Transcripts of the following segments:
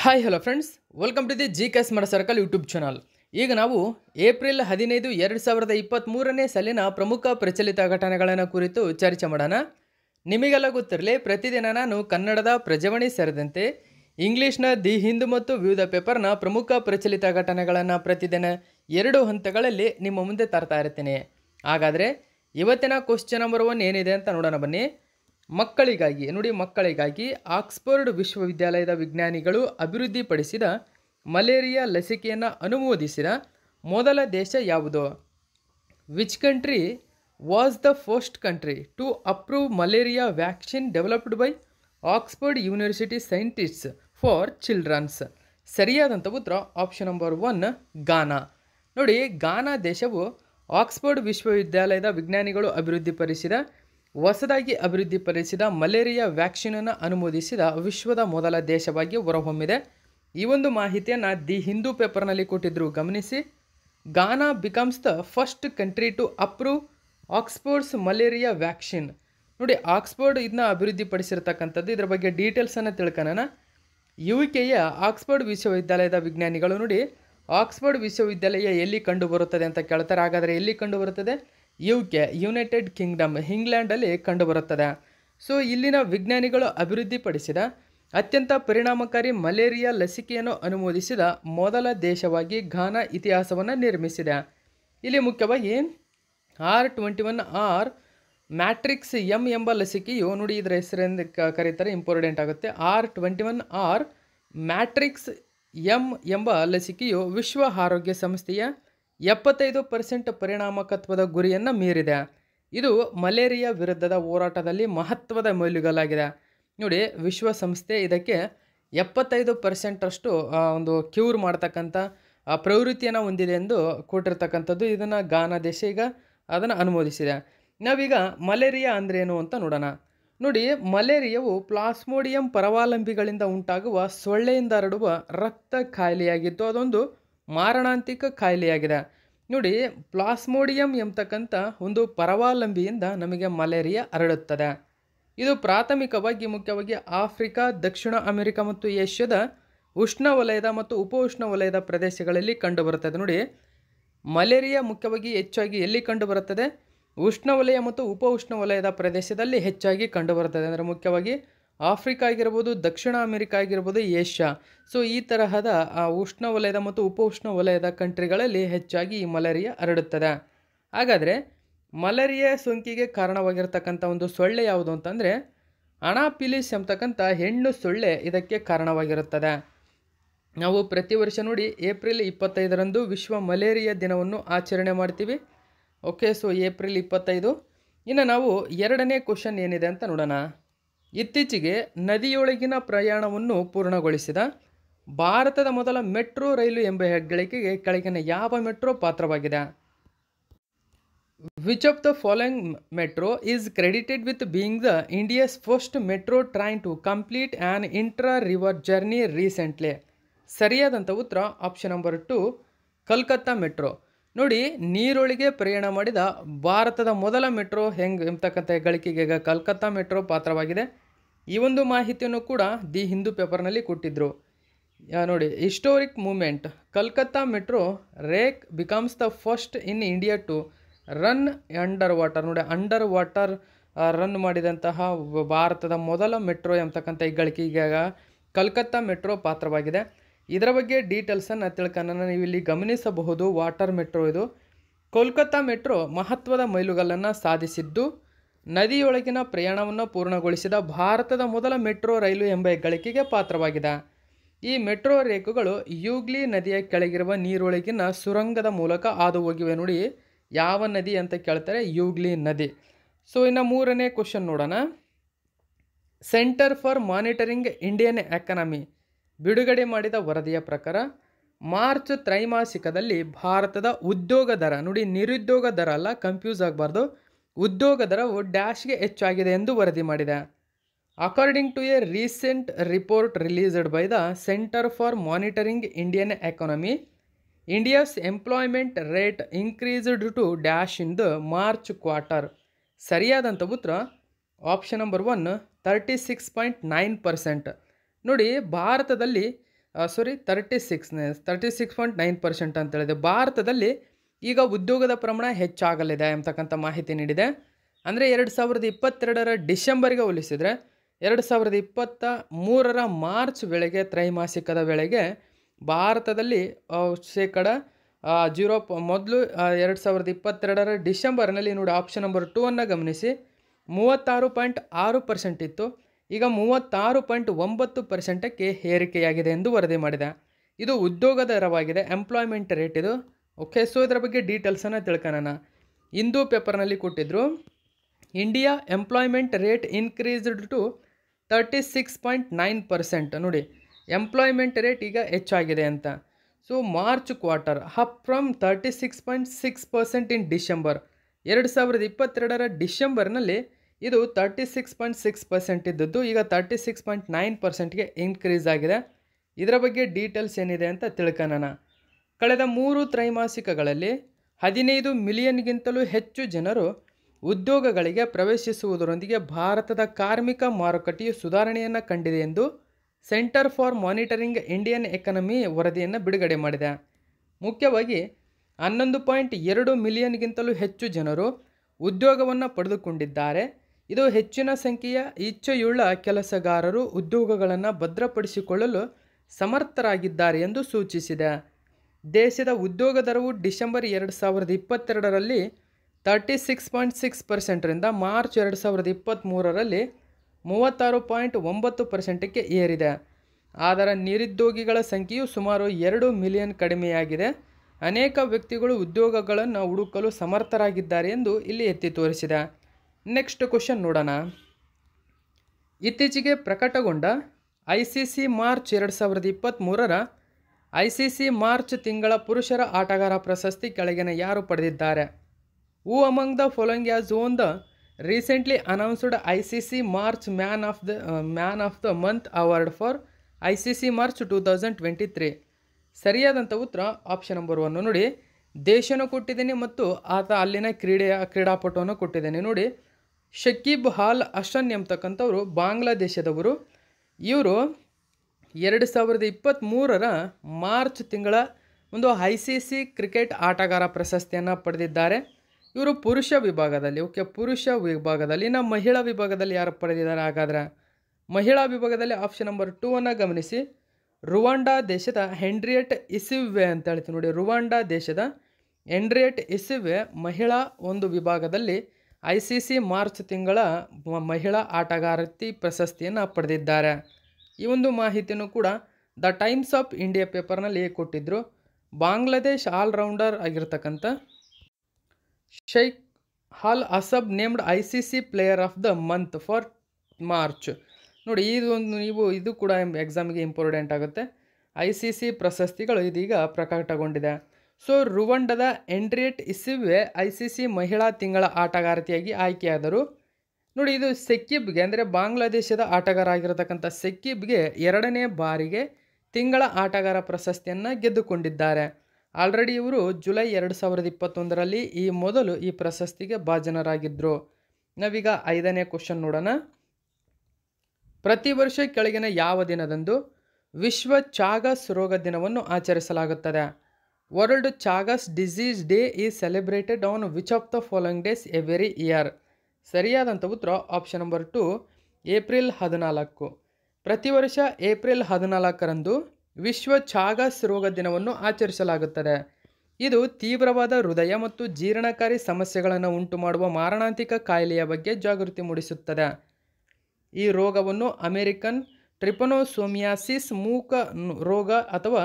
hi hello friends welcome to the G K Mara circle YouTube channel ಈಗ ನಾವು April ಹದಿನೈದು ಎರಡು ಸಾವಿರದ ಇಪ್ಪತ್ತ್ಮೂರನೇ ಸಾಲಿನ ಪ್ರಮುಖ ಪ್ರಚಲಿತ ಘಟನೆಗಳನ್ನು ಕುರಿತು ಚರ್ಚೆ ಮಾಡೋಣ ನಿಮಗೆಲ್ಲ ಗೊತ್ತಿರಲಿ ಪ್ರತಿದಿನ ನಾನು ಕನ್ನಡದ ಪ್ರಜವಣಿ ಸೇರಿದಂತೆ ಇಂಗ್ಲೀಷ್ನ ದಿ ಹಿಂದೂ ಮತ್ತು ವಿವಿಧ ಪೇಪರ್ನ ಪ್ರಮುಖ ಪ್ರಚಲಿತ ಘಟನೆಗಳನ್ನು ಪ್ರತಿದಿನ ಎರಡು ಹಂತಗಳಲ್ಲಿ ನಿಮ್ಮ ಮುಂದೆ ತರ್ತಾ ಇರ್ತೀನಿ ಹಾಗಾದರೆ ಇವತ್ತಿನ ಕ್ವಶನ್ ನಂಬರ್ ಒನ್ ಏನಿದೆ ಅಂತ ನೋಡೋಣ ಬನ್ನಿ ಮಕ್ಕಳಿಗಾಗಿ ನೋಡಿ ಮಕ್ಕಳಿಗಾಗಿ ಆಕ್ಸ್ಫರ್ಡ್ ವಿಶ್ವವಿದ್ಯಾಲಯದ ವಿಜ್ಞಾನಿಗಳು ಅಭಿವೃದ್ಧಿಪಡಿಸಿದ ಮಲೇರಿಯಾ ಲಸಿಕೆಯನ್ನು ಅನುಮೋದಿಸಿದ ಮೊದಲ ದೇಶ ಯಾವುದು which country was the first country to approve malaria vaccine developed by Oxford university scientists for childrens ಸರಿಯಾದಂಥ ಉತ್ತರ ಆಪ್ಷನ್ ನಂಬರ್ ಒನ್ ಗಾನಾ ನೋಡಿ ಗಾನಾ ದೇಶವು ಆಕ್ಸ್ಫರ್ಡ್ ವಿಶ್ವವಿದ್ಯಾಲಯದ ವಿಜ್ಞಾನಿಗಳು ಅಭಿವೃದ್ಧಿಪಡಿಸಿದ ಹೊಸದಾಗಿ ಅಭಿವೃದ್ಧಿಪಡಿಸಿದ ಮಲೇರಿಯಾ ವ್ಯಾಕ್ಸಿನನ್ನು ಅನುಮೋದಿಸಿದ ವಿಶ್ವದ ಮೊದಲ ದೇಶವಾಗಿ ಹೊರಹೊಮ್ಮಿದೆ ಈ ಒಂದು ಮಾಹಿತಿಯನ್ನು ದಿ ಹಿಂದೂ ಪೇಪರ್ನಲ್ಲಿ ಕೊಟ್ಟಿದ್ದರು ಗಮನಿಸಿ Ghana becomes the first country to approve Oxford's malaria vaccine ನೋಡಿ ಆಕ್ಸ್ಫೋರ್ಡ್ ಇದನ್ನ ಅಭಿವೃದ್ಧಿಪಡಿಸಿರ್ತಕ್ಕಂಥದ್ದು ಇದರ ಬಗ್ಗೆ ಡೀಟೇಲ್ಸನ್ನು ತಿಳ್ಕೊಳ್ಳೋಣ ಯು ಕೆಯ ಆಕ್ಸ್ಫೋರ್ಡ್ ವಿಶ್ವವಿದ್ಯಾಲಯದ ವಿಜ್ಞಾನಿಗಳು ನೋಡಿ ಆಕ್ಸ್ಫೋರ್ಡ್ ವಿಶ್ವವಿದ್ಯಾಲಯ ಎಲ್ಲಿ ಕಂಡುಬರುತ್ತದೆ ಅಂತ ಕೇಳ್ತಾರೆ ಹಾಗಾದರೆ ಎಲ್ಲಿ ಕಂಡುಬರುತ್ತದೆ ಯು ಕೆ ಯುನೈಟೆಡ್ ಕಿಂಗ್ಡಮ್ ಇಂಗ್ಲೆಂಡಲ್ಲಿ ಕಂಡುಬರುತ್ತದೆ ಸೊ ಇಲ್ಲಿನ ವಿಜ್ಞಾನಿಗಳು ಅಭಿವೃದ್ಧಿಪಡಿಸಿದ ಅತ್ಯಂತ ಪರಿಣಾಮಕಾರಿ ಮಲೇರಿಯಾ ಲಸಿಕೆಯನ್ನು ಅನುಮೋದಿಸಿದ ಮೊದಲ ದೇಶವಾಗಿ ಘಾನಾ ಇತಿಹಾಸವನ್ನು ನಿರ್ಮಿಸಿದೆ ಇಲ್ಲಿ ಮುಖ್ಯವಾಗಿ R twenty one R matrix M ಎಂಬ ಲಸಿಕೆಯು ನೋಡಿ ಇದರ ಹೆಸರಿಂದ ಕರೀತಾರೆ ಇಂಪಾರ್ಟೆಂಟ್ ಆಗುತ್ತೆ R twenty one R matrix M ಎಂಬ ಲಸಿಕೆಯು ವಿಶ್ವ ಆರೋಗ್ಯ ಸಂಸ್ಥೆಯ ಎಪ್ಪತ್ತೈದು ಪರ್ಸೆಂಟ್ ಪರಿಣಾಮಕತ್ವದ ಗುರಿಯನ್ನು ಮೀರಿದೆ ಇದು ಮಲೇರಿಯಾ ವಿರುದ್ಧದ ಹೋರಾಟದಲ್ಲಿ ಮಹತ್ವದ ಮೈಲುಗಲ್ಲಾಗಿದೆ ನೋಡಿ ವಿಶ್ವಸಂಸ್ಥೆ ಇದಕ್ಕೆ ಎಪ್ಪತ್ತೈದು ಪರ್ಸೆಂಟಷ್ಟು ಒಂದು ಕ್ಯೂರ್ ಮಾಡ್ತಕ್ಕಂಥ ಪ್ರವೃತ್ತಿಯನ್ನು ಹೊಂದಿದೆ ಎಂದು ಕೊಟ್ಟಿರ್ತಕ್ಕಂಥದ್ದು ಇದನ್ನು ಗಾನ ದೇಶ ಈಗ ಅದನ್ನು ಅನುಮೋದಿಸಿದೆ ನಾವೀಗ ಮಲೇರಿಯಾ ಅಂದ್ರೇನು ಅಂತ ನೋಡೋಣ ನೋಡಿ ಮಲೇರಿಯಾವು ಪ್ಲಾಸ್ಮೋಡಿಯಂ ಪರವಾಲಂಬಿಗಳಿಂದ ಉಂಟಾಗುವ ಸೊಳ್ಳೆಯಿಂದ ಹರಡುವ ರಕ್ತ ಖಾಯಿಲೆಯಾಗಿದ್ದು ಅದೊಂದು ಮಾರಣಾಂತಿಕ ಕಾಯಿಲೆಯಾಗಿದೆ ನೋಡಿ ಪ್ಲಾಸ್ಮೋಡಿಯಂ ಎಂಬತಕ್ಕಂಥ ಒಂದು ಪರವಾಲಂಬಿಯಿಂದ ನಮಗೆ ಮಲೇರಿಯಾ ಹರಡುತ್ತದೆ ಇದು ಪ್ರಾಥಮಿಕವಾಗಿ ಮುಖ್ಯವಾಗಿ ಆಫ್ರಿಕಾ ದಕ್ಷಿಣ ಅಮೆರಿಕ ಮತ್ತು ಏಷ್ಯಾದ ಉಷ್ಣವಲಯದ ಮತ್ತು ಉಪ ಉಷ್ಣವಲಯದ ಪ್ರದೇಶಗಳಲ್ಲಿ ಕಂಡುಬರುತ್ತದೆ ನೋಡಿ ಮಲೇರಿಯಾ ಮುಖ್ಯವಾಗಿ ಹೆಚ್ಚಾಗಿ ಎಲ್ಲಿ ಕಂಡುಬರುತ್ತದೆ ಉಷ್ಣವಲಯ ಮತ್ತು ಉಪ ಉಷ್ಣವಲಯದ ಪ್ರದೇಶದಲ್ಲಿ ಹೆಚ್ಚಾಗಿ ಕಂಡುಬರುತ್ತದೆ ಅಂದರೆ ಮುಖ್ಯವಾಗಿ ಆಫ್ರಿಕಾ ಆಗಿರ್ಬೋದು ದಕ್ಷಿಣ ಅಮೆರಿಕ ಆಗಿರ್ಬೋದು ಏಷ್ಯಾ ಸೊ ಈ ತರಹದ ಉಷ್ಣ ವಲಯದ ಮತ್ತು ಉಪ ಉಷ್ಣ ವಲಯದ ಕಂಟ್ರಿಗಳಲ್ಲಿ ಹೆಚ್ಚಾಗಿ ಈ ಮಲೇರಿಯಾ ಹರಡುತ್ತದೆ ಹಾಗಾದರೆ ಮಲೇರಿಯಾ ಸೋಂಕಿಗೆ ಕಾರಣವಾಗಿರ್ತಕ್ಕಂಥ ಒಂದು ಸೊಳ್ಳೆ ಯಾವುದು ಅಂತಂದರೆ ಅಣಾಪಿಲಿಸ್ ಎಂಬತಕ್ಕಂಥ ಹೆಣ್ಣು ಸೊಳ್ಳೆ ಇದಕ್ಕೆ ಕಾರಣವಾಗಿರುತ್ತದೆ ನಾವು ಪ್ರತಿ ವರ್ಷ ನೋಡಿ ಏಪ್ರಿಲ್ ಇಪ್ಪತ್ತೈದರಂದು ವಿಶ್ವ ಮಲೇರಿಯಾ ದಿನವನ್ನು ಆಚರಣೆ ಮಾಡ್ತೀವಿ ಓಕೆ ಸೊ ಏಪ್ರಿಲ್ ಇಪ್ಪತ್ತೈದು ಇನ್ನು ನಾವು ಎರಡನೇ ಕ್ವಶನ್ ಏನಿದೆ ಅಂತ ನೋಡೋಣ ಇತ್ತೀಚೆಗೆ ನದಿಯೊಳಗಿನ ಪ್ರಯಾಣವನ್ನು ಪೂರ್ಣಗೊಳಿಸಿದ ಭಾರತದ ಮೊದಲ ಮೆಟ್ರೋ ರೈಲು ಎಂಬ ಹೆಗ್ಗಳಿಕೆಗೆ ಕೆಳಗಿನ ಯಾವ ಮೆಟ್ರೋ ಪಾತ್ರವಾಗಿದೆ which of the following metro is credited with being the India's first metro train to complete an intra river journey recently ಸರಿಯಾದಂಥ ಉತ್ತರ option number two Calcutta metro ನೋಡಿ ನೀರೊಳಗೆ ಪ್ರಯಾಣ ಮಾಡಿದ ಭಾರತದ ಮೊದಲ ಮೆಟ್ರೋ ಹೆಂಗೆ ಎಂಬತಕ್ಕಂಥ ಗಳಿಕೆಗೆ ಈಗ ಕಲ್ಕತ್ತಾ ಮೆಟ್ರೋ ಪಾತ್ರವಾಗಿದೆ ಈ ಒಂದು ಮಾಹಿತಿಯನ್ನು ಕೂಡ ದಿ ಹಿಂದೂ ಪೇಪರ್ನಲ್ಲಿ ಕೊಟ್ಟಿದ್ದರು ನೋಡಿ historic moment Calcutta metro rake becomes the first in India to run under water ನೋಡಿ ಅಂಡರ್ ವಾಟರ್ ರನ್ ಮಾಡಿದಂತಹ ಭಾರತದ ಮೊದಲ ಮೆಟ್ರೋ ಎಂಬತಕ್ಕಂಥ ಗಳಿಕೆಗೆ ಕಲ್ಕತ್ತಾ ಮೆಟ್ರೋ ಪಾತ್ರವಾಗಿದೆ ಇದರ ಬಗ್ಗೆ ಡೀಟೇಲ್ಸನ್ನು ತಿಳ್ಕೊಳ್ಳೋಣ ನೀವು ಇಲ್ಲಿ ಗಮನಿಸಬಹುದು ವಾಟರ್ ಮೆಟ್ರೋ ಇದು ಕೋಲ್ಕತ್ತಾ ಮೆಟ್ರೋ ಮಹತ್ವದ ಮೈಲುಗಲ್ಲನ್ನು ಸಾಧಿಸಿದ್ದು ನದಿಯೊಳಗಿನ ಪ್ರಯಾಣವನ್ನು ಪೂರ್ಣಗೊಳಿಸಿದ ಭಾರತದ ಮೊದಲ ಮೆಟ್ರೋ ರೈಲು ಎಂಬ ಗಳಿಕೆಗೆ ಪಾತ್ರವಾಗಿದೆ ಈ ಮೆಟ್ರೋ ರೇಖುಗಳು ಯೂಗ್ಲಿ ನದಿಯ ಕೆಳಗಿರುವ ನೀರೊಳಗಿನ ಸುರಂಗದ ಮೂಲಕ ಹಾದು ಹೋಗಿವೆ ನೋಡಿ ಯಾವ ನದಿ ಅಂತ ಕೇಳ್ತಾರೆ ಯೂಗ್ಲಿ ನದಿ ಸೊ ಇನ್ನು ಮೂರನೇ ಕ್ವಶನ್ ನೋಡೋಣ centre for monitoring Indian economy ಬಿಡುಗಡೆ ಮಾಡಿದ ವರದಿಯ ಪ್ರಕಾರ ಮಾರ್ಚ್ ತ್ರೈಮಾಸಿಕದಲ್ಲಿ ಭಾರತದ ಉದ್ಯೋಗ ದರ ನೋಡಿ ನಿರುದ್ಯೋಗ ದರ ಅಲ್ಲ ಕನ್ಫ್ಯೂಸ್ ಆಗಬಾರ್ದು ಉದ್ಯೋಗ ದರವು ಡ್ಯಾಶ್ಗೆ ಹೆಚ್ಚಾಗಿದೆ ಎಂದು ವರದಿ ಮಾಡಿದೆ according to a recent report released by the centre for monitoring Indian economy India's employment rate increased to dash in the March quarter ಸರಿಯಾದಂಥ ಉತ್ತರ option number one thirty six point nine percent ನೋಡಿ ಭಾರತದಲ್ಲಿ sorry thirty six thirty six point nine percent ಅಂತ ಹೇಳಿದೆ ಭಾರತದಲ್ಲಿ ಈಗ ಉದ್ಯೋಗದ ಪ್ರಮಾಣ ಹೆಚ್ಚಾಗಲಿದೆ ಎಂಬತಕ್ಕಂಥ ಮಾಹಿತಿ ನೀಡಿದೆ ಅಂದರೆ ಎರಡು ಸಾವಿರದ ಇಪ್ಪತ್ತೆರಡರ ಡಿಸೆಂಬರ್ಗೆ ಹೋಲಿಸಿದರೆ ಎರಡು ಸಾವಿರದ ಇಪ್ಪತ್ತ ಮೂರರ ಮಾರ್ಚ್ ವೇಳೆಗೆ ತ್ರೈಮಾಸಿಕದ ವೇಳೆಗೆ ಭಾರತದಲ್ಲಿ ಶೇಕಡ ಜೀರೋ ಮೊದಲು ಎರಡು ಸಾವಿರದ ಇಪ್ಪತ್ತೆರಡರ ಡಿಸೆಂಬರ್ನಲ್ಲಿ ನೋಡಿ ಆಪ್ಷನ್ ನಂಬರ್ ಟೂ ಅನ್ನು ಗಮನಿಸಿ ಮೂವತ್ತಾರು ಪಾಯಿಂಟ್ ಆರು ಪರ್ಸೆಂಟ್ ಇತ್ತು ಈಗ ಮೂವತ್ತಾರು ಪಾಯಿಂಟ್ ಒಂಬತ್ತು ಪರ್ಸೆಂಟಕ್ಕೆ ಏರಿಕೆಯಾಗಿದೆ ಎಂದು ವರದಿ ಮಾಡಿದೆ ಇದು ಉದ್ಯೋಗ ದರವಾಗಿದೆ ಎಂಪ್ಲಾಯ್ಮೆಂಟ್ ರೇಟ್ ಇದು ಓಕೆ ಸೊ ಇದರ ಬಗ್ಗೆ ಡೀಟೇಲ್ಸನ್ನು ತಿಳ್ಕೊಳ್ಳೋಣ ಹಿಂದೂ ಪೇಪರ್ನಲ್ಲಿ ಕೊಟ್ಟಿದ್ದರು India employment rate increased to thirty six point nine percent ನೋಡಿ ಎಂಪ್ಲಾಯ್ಮೆಂಟ್ ರೇಟ್ ಈಗ ಹೆಚ್ಚಾಗಿದೆ ಅಂತ so March quarter up from thirty six point six percent in December ಎರಡು ಸಾವಿರದ ಇಪ್ಪತ್ತೆರಡರ ಡಿಸೆಂಬರ್ನಲ್ಲಿ ಇದು thirty six point six percent ಇದ್ದದ್ದು ಈಗ ತರ್ಟಿ ಸಿಕ್ಸ್ ಪಾಯಿಂಟ್ ನೈನ್ ಪರ್ಸೆಂಟ್ಗೆ ಇನ್ಕ್ರೀಸ್ ಆಗಿದೆ ಇದರ ಬಗ್ಗೆ ಡೀಟೇಲ್ಸ್ ಏನಿದೆ ಅಂತ ತಿಳ್ಕೊಳ್ಳೋಣ ಕಳೆದ ಮೂರು ತ್ರೈಮಾಸಿಕಗಳಲ್ಲಿ ಹದಿನೈದು ಮಿಲಿಯನ್ಗಿಂತಲೂ ಹೆಚ್ಚು ಜನರು ಉದ್ಯೋಗಗಳಿಗೆ ಪ್ರವೇಶಿಸುವುದರೊಂದಿಗೆ ಭಾರತದ ಕಾರ್ಮಿಕ ಮಾರುಕಟ್ಟೆಯು ಸುಧಾರಣೆಯನ್ನು ಕಂಡಿದೆ ಎಂದು centre for monitoring Indian economy ವರದಿಯನ್ನು ಬಿಡುಗಡೆ ಮಾಡಿದೆ ಮುಖ್ಯವಾಗಿ ಹನ್ನೊಂದು ಪಾಯಿಂಟ್ ಎರಡು ಮಿಲಿಯನ್ಗಿಂತಲೂ ಹೆಚ್ಚು ಜನರು ಉದ್ಯೋಗವನ್ನು ಪಡೆದುಕೊಂಡಿದ್ದಾರೆ ಇದು ಹೆಚ್ಚಿನ ಸಂಖ್ಯೆಯ ಇಚ್ಛೆಯುಳ್ಳ ಕೆಲಸಗಾರರು ಉದ್ಯೋಗಗಳನ್ನು ಭದ್ರಪಡಿಸಿಕೊಳ್ಳಲು ಸಮರ್ಥರಾಗಿದ್ದಾರೆ ಎಂದು ಸೂಚಿಸಿದೆ ದೇಶದ ಉದ್ಯೋಗ ದರವು ಡಿಸೆಂಬರ್ ಎರಡು ಸಾವಿರದ ಇಪ್ಪತ್ತೆರಡರಲ್ಲಿ ತರ್ಟಿ ಸಿಕ್ಸ್ ಪಾಯಿಂಟ್ ಸಿಕ್ಸ್ ಪರ್ಸೆಂಟರಿಂದ ಮಾರ್ಚ್ ಎರಡು ಸಾವಿರದ ಇಪ್ಪತ್ತ್ಮೂರರಲ್ಲಿ ಮೂವತ್ತಾರು ಪಾಯಿಂಟ್ ಒಂಬತ್ತು ಪರ್ಸೆಂಟಕ್ಕೆ ಏರಿದೆ ಆದರೆ ನಿರುದ್ಯೋಗಿಗಳ ಸಂಖ್ಯೆಯು ಸುಮಾರು ಎರಡು ಮಿಲಿಯನ್ ಕಡಿಮೆಯಾಗಿದೆ ಅನೇಕ ವ್ಯಕ್ತಿಗಳು ಉದ್ಯೋಗಗಳನ್ನು ಹುಡುಕಲು ಸಮರ್ಥರಾಗಿದ್ದಾರೆ ಎಂದು ಇಲ್ಲಿ ಎತ್ತಿ ತೋರಿಸಿದೆ ನೆಕ್ಸ್ಟ್ ಕ್ವಶನ್ ನೋಡೋಣ ಇತ್ತೀಚೆಗೆ ಪ್ರಕಟಗೊಂಡ ಐ ಸಿ ಸಿ ಮಾರ್ಚ್ ಎರಡು ಸಾವಿರದ ಇಪ್ಪತ್ತ್ಮೂರರ ಐ ಸಿ ಸಿ ಮಾರ್ಚ್ ತಿಂಗಳ ಪುರುಷರ ಆಟಗಾರ ಪ್ರಶಸ್ತಿ ಕೆಳಗಿನ ಯಾರು ಪಡೆದಿದ್ದಾರೆ who among the following won the recently announced I C C March man of the man of the month award for I C C March two thousand twenty three ಸರಿಯಾದಂಥ ಉತ್ತರ option number one ನೋಡಿ ದೇಶನೂ ಕೊಟ್ಟಿದ್ದೀನಿ ಮತ್ತು ಆತ ಅಲ್ಲಿನ ಕ್ರೀಡೆಯ ಕ್ರೀಡಾಪಟುವನ್ನು ಕೊಟ್ಟಿದ್ದೀನಿ ನೋಡಿ ಶಕೀಬ್ ಹಾಲ್ ಅಶನ್ ಎಂಬತಕ್ಕಂಥವ್ರು ಬಾಂಗ್ಲಾದೇಶದವರು ಇವರು ಎರಡು ಸಾವಿರದ ಇಪ್ಪತ್ತ್ಮೂರರ ಮಾರ್ಚ್ ತಿಂಗಳ ಒಂದು ಐ ಸಿ ಸಿ ಕ್ರಿಕೆಟ್ ಆಟಗಾರ ಪ್ರಶಸ್ತಿಯನ್ನು ಪಡೆದಿದ್ದಾರೆ ಇವರು ಪುರುಷ ವಿಭಾಗದಲ್ಲಿ ಓಕೆ ಪುರುಷ ವಿಭಾಗದಲ್ಲಿ ಇನ್ನು ಮಹಿಳಾ ವಿಭಾಗದಲ್ಲಿ ಯಾರು ಪಡೆದಿದ್ದಾರೆ ಹಾಗಾದರೆ ಮಹಿಳಾ ವಿಭಾಗದಲ್ಲಿ ಆಪ್ಷನ್ ನಂಬರ್ ಟೂ ಅನ್ನು ಗಮನಿಸಿ ರುವಾಂಡಾ ದೇಶದ ಹೆಂಡ್ರಿಯಟ್ ಇಸಿವೆ ಅಂತ ಹೇಳ್ತೀವಿ ನೋಡಿ ರುವಾಂಡಾ ದೇಶದ ಹೆಂಡ್ರಿಯಟ್ ಇಸಿವೆ ಮಹಿಳಾ ಒಂದು ವಿಭಾಗದಲ್ಲಿ ಐ ಸಿ ಸಿ ಮಾರ್ಚ್ ತಿಂಗಳ ಮಹಿಳಾ ಆಟಗಾರತಿ ಪ್ರಶಸ್ತಿಯನ್ನು ಪಡೆದಿದ್ದಾರೆ ಈ ಒಂದು ಮಾಹಿತಿಯೂ ಕೂಡ ದ ಟೈಮ್ಸ್ ಆಫ್ ಇಂಡಿಯಾ ಪೇಪರ್ನಲ್ಲಿ ಕೊಟ್ಟಿದ್ದರು ಬಾಂಗ್ಲಾದೇಶ್ ಆಲ್ರೌಂಡರ್ ಆಗಿರ್ತಕ್ಕಂಥ Shakib Al Hasan named I C C player of the month for March ನೋಡಿ ಇದು ಒಂದು ನೀವು ಇದು ಕೂಡ ಎಕ್ಸಾಮ್ಗೆ ಇಂಪಾರ್ಟೆಂಟ್ ಆಗುತ್ತೆ ಐ ಸಿ ಸಿ ಪ್ರಶಸ್ತಿಗಳು ಇದೀಗ ಪ್ರಕಟಗೊಂಡಿದೆ ಸೊ ರುವಂಡದ Henriette Ishimwe I C C ಮಹಿಳಾ ತಿಂಗಳ ಆಟಗಾರತಿಯಾಗಿ ಆಯ್ಕೆಯಾದರು ನೋಡಿ ಇದು ಸೆಕ್ಕಿಬ್ಗೆ ಅಂದರೆ ಬಾಂಗ್ಲಾದೇಶದ ಆಟಗಾರ ಆಗಿರತಕ್ಕಂಥ ಸೆಕ್ಕಿಬ್ಗೆ ಎರಡನೇ ಬಾರಿಗೆ ತಿಂಗಳ ಆಟಗಾರ ಪ್ರಶಸ್ತಿಯನ್ನು ಗೆದ್ದುಕೊಂಡಿದ್ದಾರೆ ಆಲ್ರೆಡಿ ಇವರು ಜುಲೈ ಎರಡು ಸಾವಿರದ ಇಪ್ಪತ್ತೊಂದರಲ್ಲಿ ಈ ಮೊದಲು ಈ ಪ್ರಶಸ್ತಿಗೆ ಭಾಜನರಾಗಿದ್ದರು ನಾವೀಗ ಐದನೇ ಕ್ವಶನ್ ನೋಡೋಣ ಪ್ರತಿ ವರ್ಷ ಕೆಳಗಿನ ಯಾವ ದಿನದಂದು ವಿಶ್ವ ಚಾಗಸ್ ರೋಗ ದಿನವನ್ನು ಆಚರಿಸಲಾಗುತ್ತದೆ world Chagas disease day is celebrated on which of the following days every year ಸರಿಯಾದಂಥ ಉತ್ತರ ಆಪ್ಷನ್ ನಂಬರ್ ಟು ಏಪ್ರಿಲ್ ಹದಿನಾಲ್ಕು ಪ್ರತಿ ವರ್ಷ ಏಪ್ರಿಲ್ ಹದಿನಾಲ್ಕರಂದು ವಿಶ್ವ ಚಾಗಸ್ ರೋಗ ದಿನವನ್ನು ಆಚರಿಸಲಾಗುತ್ತದೆ ಇದು ತೀವ್ರವಾದ ಹೃದಯ ಮತ್ತು ಜೀರ್ಣಕಾರಿ ಸಮಸ್ಯೆಗಳನ್ನು ಉಂಟು ಮಾಡುವ ಮಾರಣಾಂತಿಕ ಕಾಯಿಲೆಯ ಬಗ್ಗೆ ಜಾಗೃತಿ ಮೂಡಿಸುತ್ತದೆ ಈ ರೋಗವನ್ನು ಅಮೆರಿಕನ್ ಟ್ರಿಪನೋಸೋಮಿಯಾಸಿಸ್ ಮೂಕ ರೋಗ ಅಥವಾ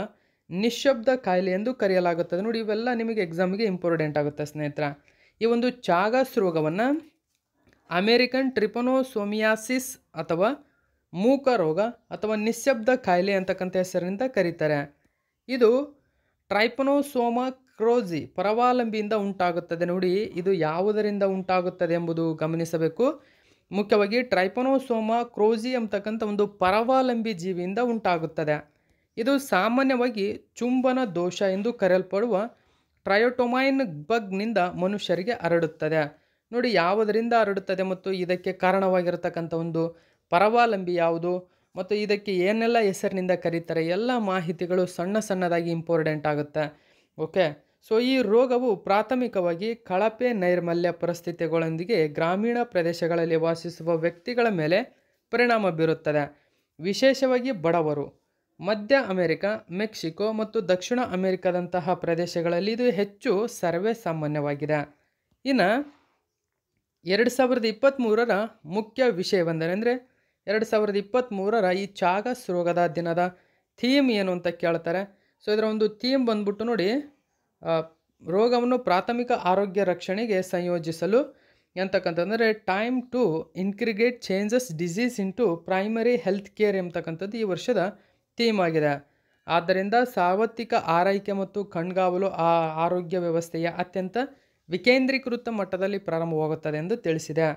ನಿಶಬ್ದ ಕಾಯಿಲೆ ಎಂದು ಕರೆಯಲಾಗುತ್ತದೆ ನೋಡಿ ಇವೆಲ್ಲ ನಿಮಗೆ ಎಕ್ಸಾಮ್ಗೆ ಇಂಪಾರ್ಟೆಂಟ್ ಆಗುತ್ತೆ ಸ್ನೇಹಿತರ ಈ ಒಂದು ಚಾಗಸ್ ರೋಗವನ್ನು ಅಮೇರಿಕನ್ ಟ್ರಿಪನೋಸೋಮಿಯಾಸಿಸ್ ಅಥವಾ ಮೂಕ ರೋಗ ಅಥವಾ ನಿಶಬ್ದ ಕಾಯಿಲೆ ಅಂತಕ್ಕಂಥ ಹೆಸರಿನಿಂದ ಕರೀತಾರೆ ಇದು ಟ್ರೈಪನೋಸೋಮ ಕ್ರೋಜಿ ಪರವಾಲಂಬಿಯಿಂದ ಉಂಟಾಗುತ್ತದೆ ನೋಡಿ ಇದು ಯಾವುದರಿಂದ ಉಂಟಾಗುತ್ತದೆ ಎಂಬುದು ಗಮನಿಸಬೇಕು ಮುಖ್ಯವಾಗಿ ಟ್ರೈಪನೋಸೋಮಾ ಕ್ರೋಜಿ ಅಂತಕ್ಕಂಥ ಒಂದು ಪರವಾಲಂಬಿ ಜೀವಿಯಿಂದ ಉಂಟಾಗುತ್ತದೆ ಇದು ಸಾಮಾನ್ಯವಾಗಿ ಚುಂಬನ ದೋಷ ಎಂದು ಕರೆಯಲ್ಪಡುವ ಟ್ರಯೋಟೊಮೈನ್ ಬಗ್ನಿಂದ ಮನುಷ್ಯರಿಗೆ ಹರಡುತ್ತದೆ ನೋಡಿ ಯಾವುದರಿಂದ ಹರಡುತ್ತದೆ ಮತ್ತು ಇದಕ್ಕೆ ಕಾರಣವಾಗಿರತಕ್ಕಂಥ ಒಂದು ಪರವಾಲಂಬಿ ಯಾವುದು ಮತ್ತು ಇದಕ್ಕೆ ಏನೆಲ್ಲ ಹೆಸರಿನಿಂದ ಕರೀತಾರೆ ಎಲ್ಲ ಮಾಹಿತಿಗಳು ಸಣ್ಣ ಸಣ್ಣದಾಗಿ ಇಂಪಾರ್ಟೆಂಟ್ ಆಗುತ್ತೆ ಓಕೆ ಸೊ ಈ ರೋಗವು ಪ್ರಾಥಮಿಕವಾಗಿ ಕಳಪೆ ನೈರ್ಮಲ್ಯ ಪರಿಸ್ಥಿತಿಗಳೊಂದಿಗೆ ಗ್ರಾಮೀಣ ಪ್ರದೇಶಗಳಲ್ಲಿ ವಾಸಿಸುವ ವ್ಯಕ್ತಿಗಳ ಮೇಲೆ ಪರಿಣಾಮ ಬೀರುತ್ತದೆ ವಿಶೇಷವಾಗಿ ಬಡವರು ಮಧ್ಯ ಅಮೆರಿಕ ಮೆಕ್ಸಿಕೋ ಮತ್ತು ದಕ್ಷಿಣ ಅಮೆರಿಕದಂತಹ ಪ್ರದೇಶಗಳಲ್ಲಿ ಇದು ಹೆಚ್ಚು ಸರ್ವೇ ಸಾಮಾನ್ಯವಾಗಿದೆ ಇನ್ನು ಎರಡು ಸಾವಿರದ ಇಪ್ಪತ್ತ್ಮೂರರ ಮುಖ್ಯ ವಿಷಯವೆಂದರೆ ಎರಡು ಸಾವಿರದ ಇಪ್ಪತ್ತ್ಮೂರರ ಈ ಚಾಗಸ್ ರೋಗದ ದಿನದ ಥೀಮ್ ಏನು ಅಂತ ಕೇಳ್ತಾರೆ ಸೊ ಇದರ ಒಂದು ಥೀಮ್ ಬಂದ್ಬಿಟ್ಟು ನೋಡಿ ರೋಗವನ್ನು ಪ್ರಾಥಮಿಕ ಆರೋಗ್ಯ ರಕ್ಷಣೆಗೆ ಸಂಯೋಜಿಸಲು ಎಂತಕ್ಕಂಥದ್ದಂದರೆ time to integrate changes disease into primary health care ಎಂಬತಕ್ಕಂಥದ್ದು ಈ ವರ್ಷದ ಥೀಮ್ ಆಗಿದೆ ಆದ್ದರಿಂದ ಸಾರ್ವತ್ರಿಕ ಆರೈಕೆ ಮತ್ತು ಕಣ್ಗಾವಲು ಆ ಆರೋಗ್ಯ ವ್ಯವಸ್ಥೆಯ ಅತ್ಯಂತ ವಿಕೇಂದ್ರೀಕೃತ ಮಟ್ಟದಲ್ಲಿ ಪ್ರಾರಂಭವಾಗುತ್ತದೆ ಎಂದು ತಿಳಿಸಿದೆ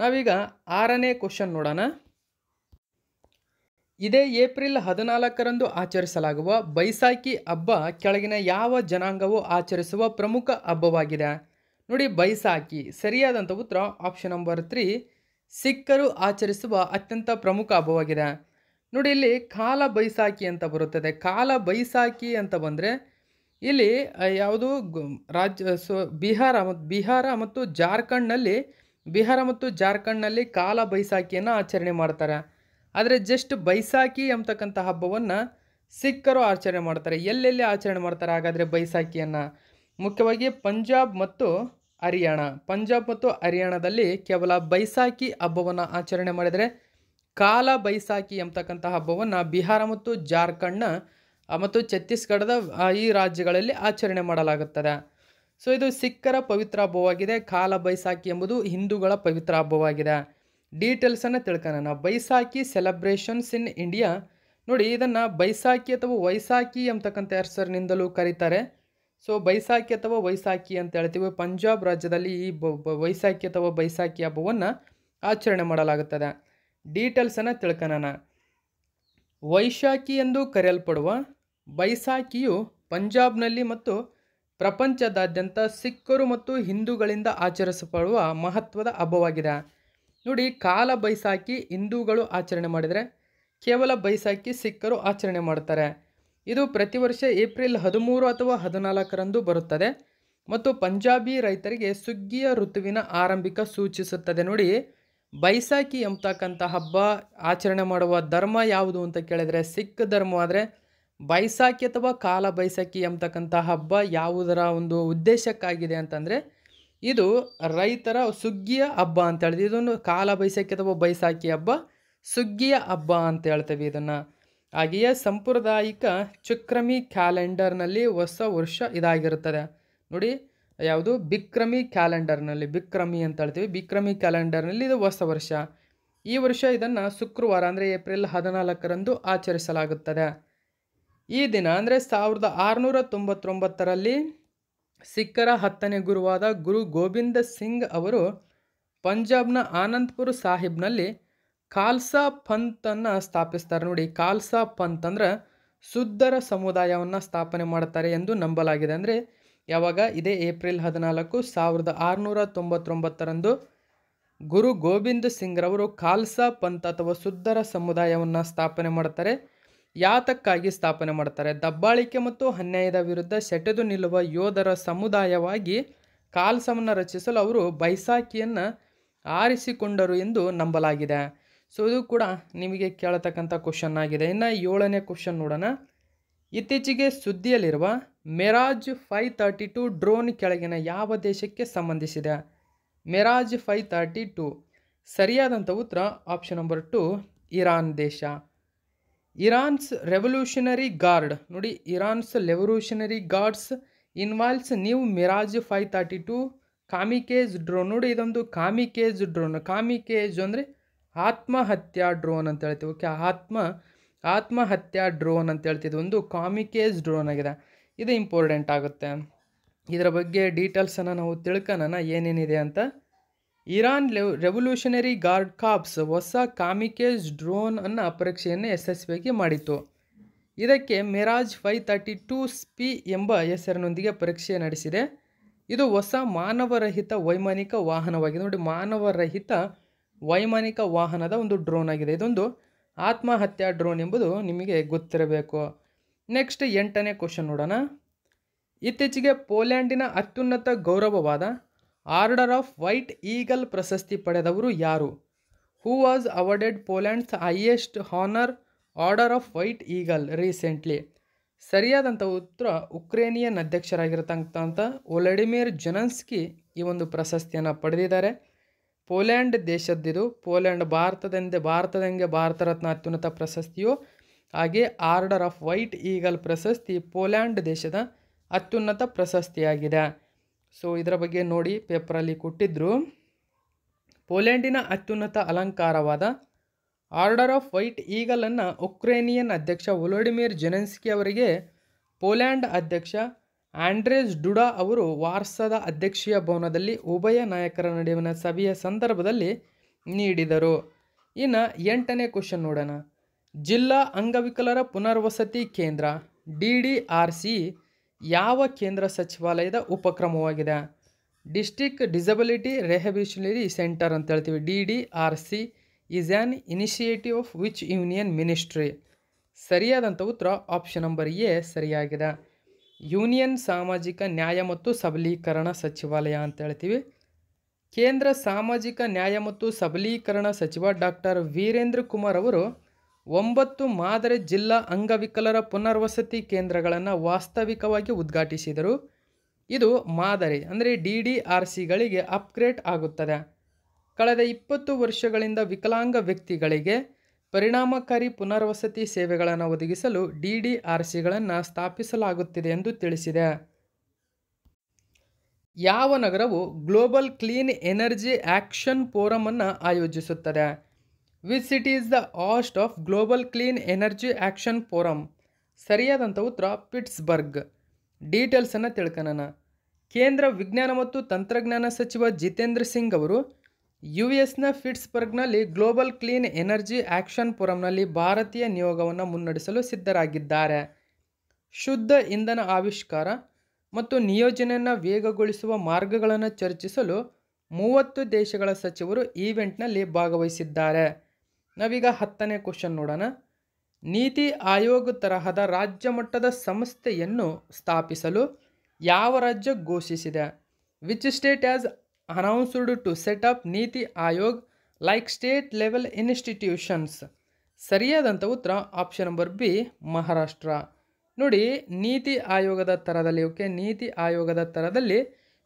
ನಾವೀಗ ಆರನೇ ಕ್ವಶನ್ ನೋಡೋಣ ಇದೇ ಏಪ್ರಿಲ್ ಹದಿನಾಲ್ಕರಂದು ಆಚರಿಸಲಾಗುವ ಬೈಸಾಖಿ ಹಬ್ಬ ಕೆಳಗಿನ ಯಾವ ಜನಾಂಗವು ಆಚರಿಸುವ ಪ್ರಮುಖ ಹಬ್ಬವಾಗಿದೆ ನೋಡಿ ಬೈಸಾಕಿ ಸರಿಯಾದಂಥ ಉತ್ತರ ಆಪ್ಷನ್ ನಂಬರ್ ತ್ರೀ ಸಿಖ್ಖರು ಆಚರಿಸುವ ಅತ್ಯಂತ ಪ್ರಮುಖ ಹಬ್ಬವಾಗಿದೆ ನೋಡಿ ಇಲ್ಲಿ ಕಾಲ ಬೈಸಾಕಿ ಅಂತ ಬರುತ್ತದೆ ಕಾಲ ಬೈಸಾಕಿ ಅಂತ ಬಂದರೆ ಇಲ್ಲಿ ಯಾವುದು ರಾಜ್ಯ ಸೊ ಬಿಹಾರ ಮತ್ತು ಬಿಹಾರ ಮತ್ತು ಜಾರ್ಖಂಡ್ನಲ್ಲಿ ಬಿಹಾರ ಮತ್ತು ಜಾರ್ಖಂಡ್ನಲ್ಲಿ ಕಾಲ ಬೈಸಾಖಿಯನ್ನು ಆಚರಣೆ ಮಾಡ್ತಾರೆ ಆದರೆ ಜಸ್ಟ್ ಬೈಸಾಖಿ ಅಂತಕ್ಕಂಥ ಹಬ್ಬವನ್ನು ಸಿಖ್ಖರು ಆಚರಣೆ ಮಾಡ್ತಾರೆ ಎಲ್ಲೆಲ್ಲಿ ಆಚರಣೆ ಮಾಡ್ತಾರೆ ಹಾಗಾದರೆ ಬೈಸಾಖಿಯನ್ನು ಮುಖ್ಯವಾಗಿ ಪಂಜಾಬ್ ಮತ್ತು ಹರಿಯಾಣ ಪಂಜಾಬ್ ಮತ್ತು ಹರಿಯಾಣದಲ್ಲಿ ಕೇವಲ ಬೈಸಾಖಿ ಹಬ್ಬವನ್ನು ಆಚರಣೆ ಮಾಡಿದರೆ ಕಾಲ ಬೈಸಾಕಿ ಎಂಬತಕ್ಕಂಥ ಹಬ್ಬವನ್ನು ಬಿಹಾರ ಮತ್ತು ಜಾರ್ಖಂಡ್ನ ಮತ್ತು ಛತ್ತೀಸ್ಗಢದ ಈ ರಾಜ್ಯಗಳಲ್ಲಿ ಆಚರಣೆ ಮಾಡಲಾಗುತ್ತದೆ ಸೊ ಇದು ಸಿಖ್ಖರ ಪವಿತ್ರ ಹಬ್ಬವಾಗಿದೆ ಕಾಲ ಬೈಸಾಖಿ ಎಂಬುದು ಹಿಂದೂಗಳ ಪವಿತ್ರ ಹಬ್ಬವಾಗಿದೆ ಡೀಟೇಲ್ಸನ್ನು ತಿಳ್ಕೊಳ್ಳೋಣ ಬೈಸಾಖಿ ಸೆಲೆಬ್ರೇಷನ್ಸ್ ಇನ್ ಇಂಡಿಯಾ ನೋಡಿ ಇದನ್ನು ಬೈಸಾಖಿ ಅಥವಾ ವೈಸಾಖಿ ಎಂಬತಕ್ಕಂಥ ಹೆಸರಿನಿಂದಲೂ ಕರೀತಾರೆ ಸೊ ಬೈಸಾಖಿ ಅಥವಾ ವೈಸಾಖಿ ಅಂತ ಹೇಳ್ತೀವಿ ಪಂಜಾಬ್ ರಾಜ್ಯದಲ್ಲಿ ಈ ಬೈಸಾಖಿ ಅಥವಾ ಬೈಸಾಖಿ ಹಬ್ಬವನ್ನು ಆಚರಣೆ ಮಾಡಲಾಗುತ್ತದೆ ಡೀಟೇಲ್ಸನ್ನು ತಿಳ್ಕೊಳ ವೈಶಾಖಿ ಎಂದು ಕರೆಯಲ್ಪಡುವ ಬೈಸಾಖಿಯು ಪಂಜಾಬ್ನಲ್ಲಿ ಮತ್ತು ಪ್ರಪಂಚದಾದ್ಯಂತ ಸಿಖ್ಖರು ಮತ್ತು ಹಿಂದೂಗಳಿಂದ ಆಚರಿಸಲ್ಪಡುವ ಮಹತ್ವದ ಹಬ್ಬವಾಗಿದೆ ನೋಡಿ ಕಾಲ ಬೈಸಾಖಿ ಹಿಂದೂಗಳು ಆಚರಣೆ ಮಾಡಿದರೆ ಕೇವಲ ಬೈಸಾಖಿ ಸಿಖ್ಖರು ಆಚರಣೆ ಮಾಡ್ತಾರೆ ಇದು ಪ್ರತಿ ವರ್ಷ ಏಪ್ರಿಲ್ ಹದಿಮೂರು ಅಥವಾ ಹದಿನಾಲ್ಕರಂದು ಬರುತ್ತದೆ ಮತ್ತು ಪಂಜಾಬಿ ರೈತರಿಗೆ ಸುಗ್ಗಿಯ ಋತುವಿನ ಆರಂಭಿಕ ಸೂಚಿಸುತ್ತದೆ ನೋಡಿ ಬೈಸಾಖಿ ಎಂಬತಕ್ಕಂಥ ಹಬ್ಬ ಆಚರಣೆ ಮಾಡುವ ಧರ್ಮ ಯಾವುದು ಅಂತ ಕೇಳಿದರೆ ಸಿಖ್ ಧರ್ಮ ಆದರೆ ಬೈಸಾಖಿ ಅಥವಾ ಕಾಲ ಬೈಸಾಖಿ ಎಂಬತಕ್ಕಂಥ ಹಬ್ಬ ಯಾವುದರ ಒಂದು ಉದ್ದೇಶಕ್ಕಾಗಿದೆ ಅಂತಂದರೆ ಇದು ರೈತರ ಸುಗ್ಗಿಯ ಹಬ್ಬ ಅಂತ ಹೇಳಿದ್ವಿ ಇದನ್ನು ಕಾಲ ಬೈಸಾಖಿ ಅಥವಾ ಬೈಸಾಖಿ ಹಬ್ಬ ಸುಗ್ಗಿಯ ಹಬ್ಬ ಅಂತ ಹೇಳ್ತೇವೆ ಇದನ್ನು ಹಾಗೆಯೇ ಸಾಂಪ್ರದಾಯಿಕ ಚುಕ್ರಮಿ ಕ್ಯಾಲೆಂಡರ್ನಲ್ಲಿ ಹೊಸ ವರ್ಷ ಇದಾಗಿರುತ್ತದೆ ನೋಡಿ ಯಾವುದು ಬಿಕ್ರಮಿ ಕ್ಯಾಲೆಂಡರ್ನಲ್ಲಿ ಬಿಕ್ರಮಿ ಅಂತ ಹೇಳ್ತೀವಿ ಬಿಕ್ರಮಿ ಕ್ಯಾಲೆಂಡರ್ನಲ್ಲಿ ಇದು ಹೊಸ ವರ್ಷ ಈ ವರ್ಷ ಇದನ್ನು ಶುಕ್ರವಾರ ಅಂದರೆ ಏಪ್ರಿಲ್ ಹದಿನಾಲ್ಕರಂದು ಆಚರಿಸಲಾಗುತ್ತದೆ ಈ ದಿನ ಅಂದರೆ ಸಾವಿರದ ಆರುನೂರ ತೊಂಬತ್ತೊಂಬತ್ತರಲ್ಲಿ ಸಿಖ್ಖರ ಹತ್ತನೇ ಗುರುವಾದ ಗುರು ಗೋವಿಂದ ಸಿಂಗ್ ಅವರು ಪಂಜಾಬ್ನ ಆನಂದ್ಪುರ್ ಸಾಹಿಬ್ನಲ್ಲಿ ಖಾಲ್ಸಾ ಪಂಥನ್ನು ಸ್ಥಾಪಿಸ್ತಾರೆ ನೋಡಿ ಖಾಲ್ಸಾ ಪಂತ್ ಅಂದರೆ ಸುದ್ದರ ಸಮುದಾಯವನ್ನು ಸ್ಥಾಪನೆ ಮಾಡ್ತಾರೆ ಎಂದು ನಂಬಲಾಗಿದೆ ಅಂದರೆ ಯಾವಾಗ ಇದೇ ಏಪ್ರಿಲ್ ಹದಿನಾಲ್ಕು ಸಾವಿರದ ಆರುನೂರ ತೊಂಬತ್ತೊಂಬತ್ತರಂದು ಗುರು ಗೋವಿಂದ್ ಸಿಂಗ್ರವರು ಖಾಲ್ಸಾ ಪಂಥ ಅಥವಾ ಸುದ್ದರ ಸಮುದಾಯವನ್ನು ಸ್ಥಾಪನೆ ಮಾಡ್ತಾರೆ ಯಾತಕ್ಕಾಗಿ ಸ್ಥಾಪನೆ ಮಾಡ್ತಾರೆ ದಬ್ಬಾಳಿಕೆ ಮತ್ತು ಅನ್ಯಾಯದ ವಿರುದ್ಧ ಸೆಟೆದು ನಿಲ್ಲುವ ಯೋಧರ ಸಮುದಾಯವಾಗಿ ಕಾಲ್ಸವನ್ನು ರಚಿಸಲು ಅವರು ಬೈಸಾಕಿಯನ್ನು ಆರಿಸಿಕೊಂಡರು ಎಂದು ನಂಬಲಾಗಿದೆ ಸೊ ಇದು ಕೂಡ ನಿಮಗೆ ಕೇಳತಕ್ಕಂಥ ಕ್ವಶನ್ ಆಗಿದೆ ಇನ್ನು ಏಳನೇ ಕ್ವಶನ್ ನೋಡೋಣ ಇತ್ತೀಚೆಗೆ ಸುದ್ದಿಯಲ್ಲಿರುವ Meraj five thirty two drone ಕೆಳಗಿನ ಯಾವ ದೇಶಕ್ಕೆ ಸಂಬಂಧಿಸಿದೆ ಮೆರಾಜ್ ಫೈ ತರ್ಟಿ ಟು ಸರಿಯಾದಂಥ ಉತ್ತರ ಆಪ್ಷನ್ ನಂಬರ್ ಟು ಇರಾನ್ ದೇಶ ಇರಾನ್ಸ್ ರೆವಲ್ಯೂಷನರಿ ಗಾರ್ಡ್ ನೋಡಿ Iran's revolutionary guards involves new Meraj five thirty two kamikaze drone ನೋಡಿ ಇದೊಂದು ಕಾಮಿಕೇಜ್ ಡ್ರೋನ್ ಕಾಮಿಕೇಜ್ ಅಂದರೆ ಆತ್ಮಹತ್ಯಾ ಡ್ರೋನ್ ಅಂತ ಹೇಳ್ತೀವಿ ಓಕೆ ಆತ್ಮ ಆತ್ಮಹತ್ಯಾ ಡ್ರೋನ್ ಅಂತ ಹೇಳ್ತಿದ್ದು ಒಂದು ಕಾಮಿಕೇಜ್ ಡ್ರೋನ್ ಆಗಿದೆ ಇದು ಇಂಪಾರ್ಟೆಂಟ್ ಆಗುತ್ತೆ ಇದರ ಬಗ್ಗೆ ಡೀಟೇಲ್ಸನ್ನು ನಾವು ತಿಳ್ಕೊಳ್ಳೋಣ ಏನೇನಿದೆ ಅಂತ ಇರಾನ್ ರೆವಲ್ಯೂಷನರಿ ಗಾರ್ಡ್ ಕಾಪ್ಸ್ ಹೊಸ ಕಾಮಿಕೇಜ್ ಡ್ರೋನ್ ಅನ್ನು ಪರೀಕ್ಷೆಯನ್ನು ಯಶಸ್ವಿಯಾಗಿ ಮಾಡಿತು ಇದಕ್ಕೆ ಮೆರಾಜ್ ಫೈ ತರ್ಟಿ ಟೂ ಸ್ಪಿ ಎಂಬ ಹೆಸರಿನೊಂದಿಗೆ ಪರೀಕ್ಷೆ ನಡೆಸಿದೆ ಇದು ಹೊಸ ಮಾನವರಹಿತ ವೈಮಾನಿಕ ವಾಹನವಾಗಿದೆ ನೋಡಿ ಮಾನವರಹಿತ ವೈಮಾನಿಕ ವಾಹನದ ಒಂದು ಡ್ರೋನ್ ಆಗಿದೆ ಇದೊಂದು ಆತ್ಮಹತ್ಯಾ ಡ್ರೋನ್ ಎಂಬುದು ನಿಮಗೆ ಗೊತ್ತಿರಬೇಕು ನೆಕ್ಸ್ಟ್ ಎಂಟನೇ ಕ್ವಶನ್ ನೋಡೋಣ ಇತ್ತೀಚೆಗೆ ಪೋಲ್ಯಾಂಡಿನ ಅತ್ಯುನ್ನತ ಗೌರವವಾದ ಆರ್ಡರ್ ಆಫ್ ವೈಟ್ ಈಗಲ್ ಪ್ರಶಸ್ತಿ ಪಡೆದವರು ಯಾರು who was awarded Poland's highest honour order of white eagle recently ಸರಿಯಾದಂಥ ಉತ್ತರ ಉಕ್ರೇನಿಯನ್ ಅಧ್ಯಕ್ಷರಾಗಿರತಕ್ಕಂಥ ಒಲಡಿಮಿರ್ ಜನನ್ಸ್ಕಿ ಈ ಒಂದು ಪ್ರಶಸ್ತಿಯನ್ನು ಪಡೆದಿದ್ದಾರೆ ಪೋಲ್ಯಾಂಡ್ ದೇಶದ್ದಿದು ಪೋಲ್ಯಾಂಡ್ ಭಾರತದಂದೇ ಭಾರತದಂಗೆ ಭಾರತ ರತ್ನ ಅತ್ಯುನ್ನತ ಪ್ರಶಸ್ತಿಯು ಹಾಗೆ ಆರ್ಡರ್ ಆಫ್ ವೈಟ್ ಈಗಲ್ ಪ್ರಶಸ್ತಿ ಪೋಲ್ಯಾಂಡ್ ದೇಶದ ಅತ್ಯುನ್ನತ ಪ್ರಶಸ್ತಿಯಾಗಿದೆ ಸೊ ಇದರ ಬಗ್ಗೆ ನೋಡಿ ಪೇಪರಲ್ಲಿ ಕೊಟ್ಟಿದ್ದರು ಪೋಲ್ಯಾಂಡಿನ ಅತ್ಯುನ್ನತ ಅಲಂಕಾರವಾದ ಆರ್ಡರ್ ಆಫ್ ವೈಟ್ ಈಗಲನ್ನು ಉಕ್ರೇನಿಯನ್ ಅಧ್ಯಕ್ಷ ವೊಲೋಡಿಮಿರ್ ಜೆನೆನ್ಸ್ಕಿ ಅವರಿಗೆ ಪೋಲ್ಯಾಂಡ್ ಅಧ್ಯಕ್ಷ ಆಂಡ್ರೇಸ್ ಡುಡಾ ಅವರು ವಾರ್ಸದ ಅಧ್ಯಕ್ಷೀಯ ಭವನದಲ್ಲಿ ಉಭಯ ನಾಯಕರ ನಡುವಿನ ಸಭೆಯ ಸಂದರ್ಭದಲ್ಲಿ ನೀಡಿದರು ಇನ್ನು ಎಂಟನೇ ಕ್ವಶನ್ ನೋಡೋಣ ಜಿಲ್ಲಾ ಅಂಗವಿಕಲರ ಪುನರ್ವಸತಿ ಕೇಂದ್ರ ಡಿ ಡಿ ಆರ್ ಸಿ ಯಾವ ಕೇಂದ್ರ ಸಚಿವಾಲಯದ ಉಪಕ್ರಮವಾಗಿದೆ ಡಿಸ್ಟಿಕ್ ಡಿಸಬಿಲಿಟಿ ರೆಹಬಿಷನರಿ ಸೆಂಟರ್ ಅಂತ ಹೇಳ್ತೀವಿ D D R C is an initiative of which union ministry ಸರಿಯಾದಂಥ ಉತ್ತರ ಆಪ್ಷನ್ ನಂಬರ್ ಎ ಸರಿಯಾಗಿದೆ ಯೂನಿಯನ್ ಸಾಮಾಜಿಕ ನ್ಯಾಯ ಮತ್ತು ಸಬಲೀಕರಣ ಸಚಿವಾಲಯ ಅಂತ ಹೇಳ್ತೀವಿ ಕೇಂದ್ರ ಸಾಮಾಜಿಕ ನ್ಯಾಯ ಮತ್ತು ಸಬಲೀಕರಣ ಸಚಿವ ಡಾಕ್ಟರ್ ವೀರೇಂದ್ರ ಕುಮಾರ್ ಅವರು ಒಂಬತ್ತು ಮಾದರಿ ಜಿಲ್ಲಾ ಅಂಗವಿಕಲರ ಪುನರ್ವಸತಿ ಕೇಂದ್ರಗಳನ್ನು ವಾಸ್ತವಿಕವಾಗಿ ಉದ್ಘಾಟಿಸಿದರು ಇದು ಮಾದರಿ ಅಂದರೆ ಡಿ ಡಿ ಆರ್ ಸಿಗಳಿಗೆ ಅಪ್ಗ್ರೇಡ್ ಆಗುತ್ತದೆ ಕಳೆದ ಇಪ್ಪತ್ತು ವರ್ಷಗಳಿಂದ ವಿಕಲಾಂಗ ವ್ಯಕ್ತಿಗಳಿಗೆ ಪರಿಣಾಮಕಾರಿ ಪುನರ್ವಸತಿ ಸೇವೆಗಳನ್ನು ಒದಗಿಸಲು ಡಿ ಡಿ ಆರ್ ಸಿಗಳನ್ನು ಸ್ಥಾಪಿಸಲಾಗುತ್ತಿದೆ ಎಂದು ತಿಳಿಸಿದೆ ಯಾವ ನಗರವು ಗ್ಲೋಬಲ್ ಕ್ಲೀನ್ ಎನರ್ಜಿ ಆ್ಯಕ್ಷನ್ ಫೋರಮನ್ನು ಆಯೋಜಿಸುತ್ತದೆ which city is the host of global clean energy action forum ಸರಿಯಾದಂಥ ಉತ್ತರ ಪಿಟ್ಸ್ಬರ್ಗ್ ಡೀಟೇಲ್ಸನ್ನು ತಿಳ್ಕೊಳ್ಳೋಣ ಕೇಂದ್ರ ವಿಜ್ಞಾನ ಮತ್ತು ತಂತ್ರಜ್ಞಾನ ಸಚಿವ ಜಿತೇಂದ್ರ ಸಿಂಗ್ ಅವರು ಯು ಎಸ್ನ ಫಿಟ್ಸ್ಬರ್ಗ್ನಲ್ಲಿ ಗ್ಲೋಬಲ್ ಕ್ಲೀನ್ ಎನರ್ಜಿ ಆ್ಯಕ್ಷನ್ ಫೋರಂನಲ್ಲಿ ಭಾರತೀಯ ನಿಯೋಗವನ್ನು ಮುನ್ನಡೆಸಲು ಸಿದ್ಧರಾಗಿದ್ದಾರೆ ಶುದ್ಧ ಇಂಧನ ಆವಿಷ್ಕಾರ ಮತ್ತು ನಿಯೋಜನೆಯನ್ನು ವೇಗಗೊಳಿಸುವ ಮಾರ್ಗಗಳನ್ನು ಚರ್ಚಿಸಲು ಮೂವತ್ತು ದೇಶಗಳ ಸಚಿವರು ಈವೆಂಟ್ನಲ್ಲಿ ಭಾಗವಹಿಸಿದ್ದಾರೆ ನಾವೀಗ ಹತ್ತನೇ ಕ್ವಶನ್ ನೋಡೋಣ ನೀತಿ ಆಯೋಗ ತರಹದ ರಾಜ್ಯ ಮಟ್ಟದ ಸಂಸ್ಥೆಯನ್ನು ಸ್ಥಾಪಿಸಲು ಯಾವ ರಾಜ್ಯ ಘೋಷಿಸಿದೆ which state has announced to set up NITI Aayog like state level institutions ಸರಿಯಾದಂಥ ಉತ್ತರ ಆಪ್ಷನ್ ನಂಬರ್ ಬಿ ಮಹಾರಾಷ್ಟ್ರ ನೋಡಿ ನೀತಿ ಆಯೋಗದ ತರದಲ್ಲಿ ಓಕೆ ನೀತಿ ಆಯೋಗದ ತರದಲ್ಲಿ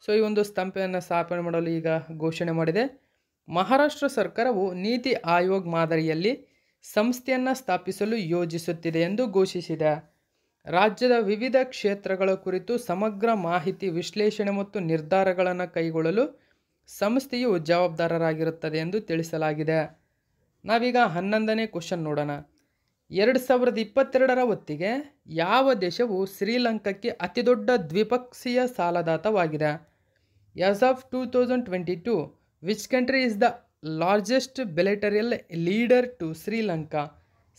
ಸೊ ಈ ಒಂದು ಸ್ತಂಭೆಯನ್ನು ಸ್ಥಾಪನೆ ಮಾಡಲು ಈಗ ಘೋಷಣೆ ಮಾಡಿದೆ ಮಹಾರಾಷ್ಟ್ರ ಸರ್ಕಾರವು ನೀತಿ ಆಯೋಗ್ ಮಾದರಿಯಲ್ಲಿ ಸಂಸ್ಥೆಯನ್ನು ಸ್ಥಾಪಿಸಲು ಯೋಜಿಸುತ್ತಿದೆ ಎಂದು ಘೋಷಿಸಿದೆ ರಾಜ್ಯದ ವಿವಿಧ ಕ್ಷೇತ್ರಗಳ ಕುರಿತು ಸಮಗ್ರ ಮಾಹಿತಿ ವಿಶ್ಲೇಷಣೆ ಮತ್ತು ನಿರ್ಧಾರಗಳನ್ನು ಕೈಗೊಳ್ಳಲು ಸಂಸ್ಥೆಯು ಜವಾಬ್ದಾರರಾಗಿರುತ್ತದೆ ಎಂದು ತಿಳಿಸಲಾಗಿದೆ ನಾವೀಗ ಹನ್ನೊಂದನೇ ಕ್ವಶನ್ ನೋಡೋಣ ಎರಡು ಸಾವಿರದ ಇಪ್ಪತ್ತೆರಡರ ಹೊತ್ತಿಗೆ ಯಾವ ದೇಶವು ಶ್ರೀಲಂಕಾಕ್ಕೆ ಅತಿದೊಡ್ಡ ದ್ವಿಪಕ್ಷೀಯ ಸಾಲದಾತವಾಗಿದೆ as of two thousand twenty two which country is the largest bilateral leader to Sri Lanka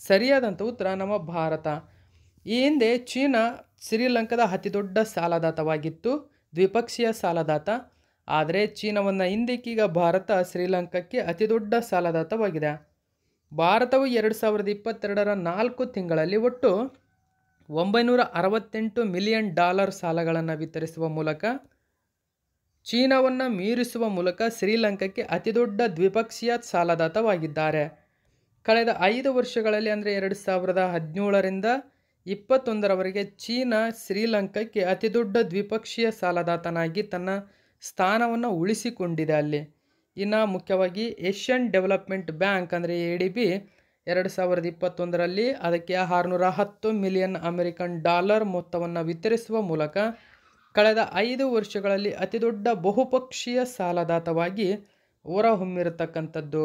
ಸರಿಯಾದಂಥ ಉತ್ತರ ನಮ್ಮ ಭಾರತ ಈ ಹಿಂದೆ ಚೀನಾ ಶ್ರೀಲಂಕಾದ ಅತಿದೊಡ್ಡ ಸಾಲದಾತವಾಗಿತ್ತು ದ್ವಿಪಕ್ಷೀಯ ಸಾಲದಾತ ಆದರೆ ಚೀನಾವನ್ನು ಹಿಂದಿಕ್ಕೀಗ ಭಾರತ ಶ್ರೀಲಂಕಾಕ್ಕೆ ಅತಿದೊಡ್ಡ ಸಾಲದಾತವಾಗಿದೆ ಭಾರತವು ಎರಡು ಸಾವಿರದ ಇಪ್ಪತ್ತೆರಡರ ನಾಲ್ಕು ತಿಂಗಳಲ್ಲಿ ಒಟ್ಟು ಒಂಬೈನೂರ ಅರವತ್ತೆಂಟು ಮಿಲಿಯನ್ ಡಾಲರ್ ಸಾಲಗಳನ್ನು ವಿತರಿಸುವ ಮೂಲಕ ಚೀನಾವನ್ನು ಮೀರಿಸುವ ಮೂಲಕ ಶ್ರೀಲಂಕಾಕ್ಕೆ ಅತಿದೊಡ್ಡ ದ್ವಿಪಕ್ಷೀಯ ಸಾಲದಾತವಾಗಿದ್ದಾರೆ ಕಳೆದ ಐದು ವರ್ಷಗಳಲ್ಲಿ ಅಂದರೆ ಎರಡು ಸಾವಿರದ ಹದಿನೇಳರಿಂದ ಇಪ್ಪತ್ತೊಂದರವರೆಗೆ ಚೀನಾ ಶ್ರೀಲಂಕಾಕ್ಕೆ ಅತಿದೊಡ್ಡ ದ್ವಿಪಕ್ಷೀಯ ಸಾಲದಾತನಾಗಿ ತನ್ನ ಸ್ಥಾನವನ್ನು ಉಳಿಸಿಕೊಂಡಿದೆ ಅಲ್ಲಿ ಇನ್ನು ಮುಖ್ಯವಾಗಿ ಏಷ್ಯನ್ ಡೆವಲಪ್ಮೆಂಟ್ ಬ್ಯಾಂಕ್ ಅಂದರೆ ಎ ಡಿ ಬಿ ಎರಡು ಸಾವಿರದ ಇಪ್ಪತ್ತೊಂದರಲ್ಲಿ ಅದಕ್ಕೆ ಆರುನೂರ ಹತ್ತು ಮಿಲಿಯನ್ ಅಮೆರಿಕನ್ ಡಾಲರ್ ಮೊತ್ತವನ್ನು ವಿತರಿಸುವ ಮೂಲಕ ಕಳೆದ ಐದು ವರ್ಷಗಳಲ್ಲಿ ಅತಿದೊಡ್ಡ ಬಹುಪಕ್ಷೀಯ ಸಾಲದಾತವಾಗಿ ಹೊರಹೊಮ್ಮಿರತಕ್ಕಂಥದ್ದು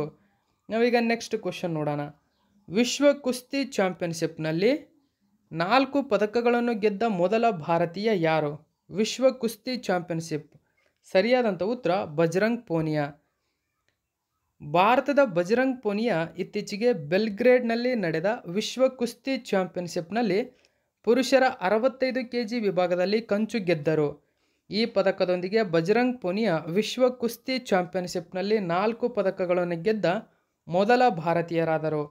ನಾವೀಗ ನೆಕ್ಸ್ಟ್ ಕ್ವಶನ್ ನೋಡೋಣ ವಿಶ್ವ ಕುಸ್ತಿ ಚಾಂಪಿಯನ್ಶಿಪ್ನಲ್ಲಿ ನಾಲ್ಕು ಪದಕಗಳನ್ನು ಗೆದ್ದ ಮೊದಲ ಭಾರತೀಯ ಯಾರು ವಿಶ್ವ ಕುಸ್ತಿ ಚಾಂಪಿಯನ್ಶಿಪ್ ಸರಿಯಾದಂಥ ಉತ್ತರ ಬಜರಂಗ್ ಪೋನಿಯಾ ಭಾರತದ ಬಜರಂಗ್ ಪೋನಿಯಾ ಇತ್ತೀಚೆಗೆ ಬೆಲ್ಗ್ರೇಡ್ನಲ್ಲಿ ನಡೆದ ವಿಶ್ವ ಕುಸ್ತಿ ಚಾಂಪಿಯನ್ಶಿಪ್ನಲ್ಲಿ ಪುರುಷರ ಅರವತ್ತೈದು ಕೆ ಜಿ ವಿಭಾಗದಲ್ಲಿ ಕಂಚು ಗೆದ್ದರು ಈ ಪದಕದೊಂದಿಗೆ ಬಜರಂಗ್ ಪುನಿಯಾ ವಿಶ್ವ ಕುಸ್ತಿ ಚಾಂಪಿಯನ್ಶಿಪ್ನಲ್ಲಿ ನಾಲ್ಕು ಪದಕಗಳನ್ನು ಗೆದ್ದ ಮೊದಲ ಭಾರತೀಯರಾದರು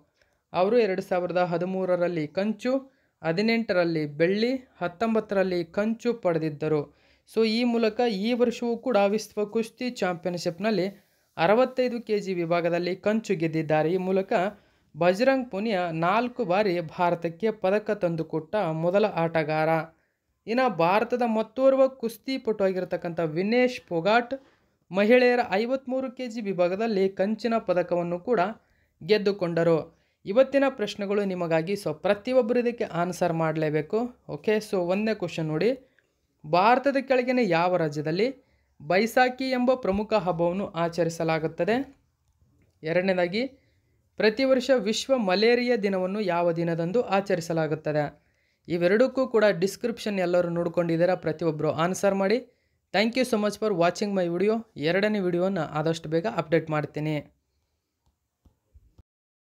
ಅವರು ಎರಡು ಸಾವಿರದ ಹದಿಮೂರರಲ್ಲಿ ಕಂಚು ಹದಿನೆಂಟರಲ್ಲಿ ಬೆಳ್ಳಿ ಹತ್ತೊಂಬತ್ತರಲ್ಲಿ ಕಂಚು ಪಡೆದಿದ್ದರು ಸೊ ಈ ಮೂಲಕ ಈ ವರ್ಷವೂ ಕೂಡ ವಿಶ್ವ ಕುಸ್ತಿ ಚಾಂಪಿಯನ್ಶಿಪ್ನಲ್ಲಿ ಅರವತ್ತೈದು ಕೆ ಜಿ ವಿಭಾಗದಲ್ಲಿ ಕಂಚು ಗೆದ್ದಿದ್ದಾರೆ ಈ ಮೂಲಕ ಬಜರಂಗ್ ಪುನಿಯಾ ನಾಲ್ಕು ಬಾರಿ ಭಾರತಕ್ಕೆ ಪದಕ ತಂದುಕೊಟ್ಟ ಮೊದಲ ಆಟಗಾರ ಇನ್ನು ಭಾರತದ ಮತ್ತೋರ್ವ ಆಗಿರತಕ್ಕಂಥ ವಿನೇಶ್ ಪೊಗಾಟ್ ಮಹಿಳೆಯರ ಐವತ್ತ್ಮೂರು ಕೆ ಜಿ ವಿಭಾಗದಲ್ಲಿ ಕಂಚಿನ ಪದಕವನ್ನು ಕೂಡ ಗೆದ್ದುಕೊಂಡರು ಇವತ್ತಿನ ಪ್ರಶ್ನೆಗಳು ನಿಮಗಾಗಿ ಸೊ ಪ್ರತಿಯೊಬ್ಬರು ಇದಕ್ಕೆ ಆನ್ಸರ್ ಮಾಡಲೇಬೇಕು ಓಕೆ ಸೊ ಒಂದನೇ ಕ್ವಶನ್ ನೋಡಿ ಭಾರತದ ಕೆಳಗಿನ ಯಾವ ರಾಜ್ಯದಲ್ಲಿ ಬೈಸಾಖಿ ಎಂಬ ಪ್ರಮುಖ ಹಬ್ಬವನ್ನು ಆಚರಿಸಲಾಗುತ್ತದೆ ಎರಡನೇದಾಗಿ ಪ್ರತಿ ವರ್ಷ ವಿಶ್ವ ಮಲೇರಿಯಾ ದಿನವನ್ನು ಯಾವ ದಿನದಂದು ಆಚರಿಸಲಾಗುತ್ತದೆ ಇವೆರಡಕ್ಕೂ ಕೂಡ ಡಿಸ್ಕ್ರಿಪ್ಷನ್ ಎಲ್ಲರೂ ನೋಡ್ಕೊಂಡಿದ್ದೀರಾ ಪ್ರತಿಯೊಬ್ಬರು ಆನ್ಸರ್ ಮಾಡಿ thank you so much for watching my video ಎರಡನೇ ವಿಡಿಯೋನ ಆದಷ್ಟು ಬೇಗ ಅಪ್ಡೇಟ್ ಮಾಡ್ತೀನಿ